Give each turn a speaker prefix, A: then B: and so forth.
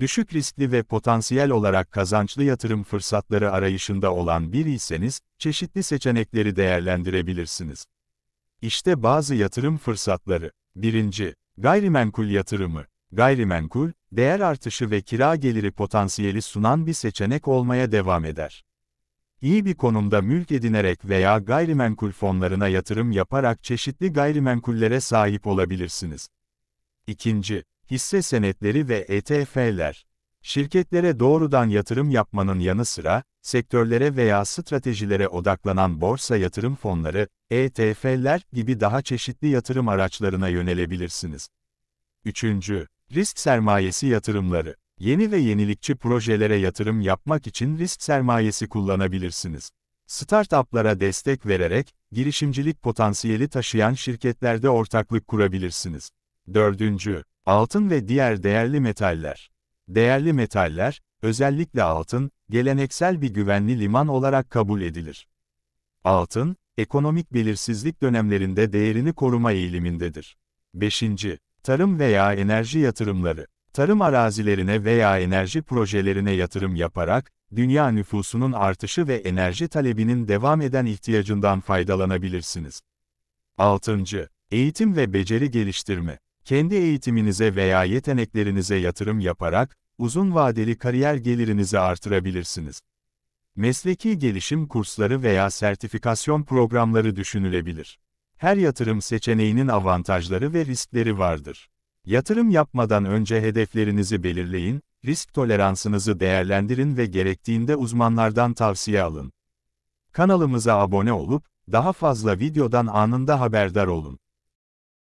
A: Düşük riskli ve potansiyel olarak kazançlı yatırım fırsatları arayışında olan biriyseniz, çeşitli seçenekleri değerlendirebilirsiniz. İşte bazı yatırım fırsatları. 1. Gayrimenkul yatırımı. Gayrimenkul, değer artışı ve kira geliri potansiyeli sunan bir seçenek olmaya devam eder. İyi bir konumda mülk edinerek veya gayrimenkul fonlarına yatırım yaparak çeşitli gayrimenkullere sahip olabilirsiniz. 2 hisse senetleri ve ETF'ler. Şirketlere doğrudan yatırım yapmanın yanı sıra, sektörlere veya stratejilere odaklanan borsa yatırım fonları, ETF'ler gibi daha çeşitli yatırım araçlarına yönelebilirsiniz. 3. Risk sermayesi yatırımları. Yeni ve yenilikçi projelere yatırım yapmak için risk sermayesi kullanabilirsiniz. Startuplara destek vererek, girişimcilik potansiyeli taşıyan şirketlerde ortaklık kurabilirsiniz. 4. Altın ve diğer değerli metaller. Değerli metaller, özellikle altın, geleneksel bir güvenli liman olarak kabul edilir. Altın, ekonomik belirsizlik dönemlerinde değerini koruma eğilimindedir. 5. Tarım veya enerji yatırımları. Tarım arazilerine veya enerji projelerine yatırım yaparak, dünya nüfusunun artışı ve enerji talebinin devam eden ihtiyacından faydalanabilirsiniz. 6. Eğitim ve beceri geliştirme. Kendi eğitiminize veya yeteneklerinize yatırım yaparak, uzun vadeli kariyer gelirinizi artırabilirsiniz. Mesleki gelişim kursları veya sertifikasyon programları düşünülebilir. Her yatırım seçeneğinin avantajları ve riskleri vardır. Yatırım yapmadan önce hedeflerinizi belirleyin, risk toleransınızı değerlendirin ve gerektiğinde uzmanlardan tavsiye alın. Kanalımıza abone olup, daha fazla videodan anında haberdar olun.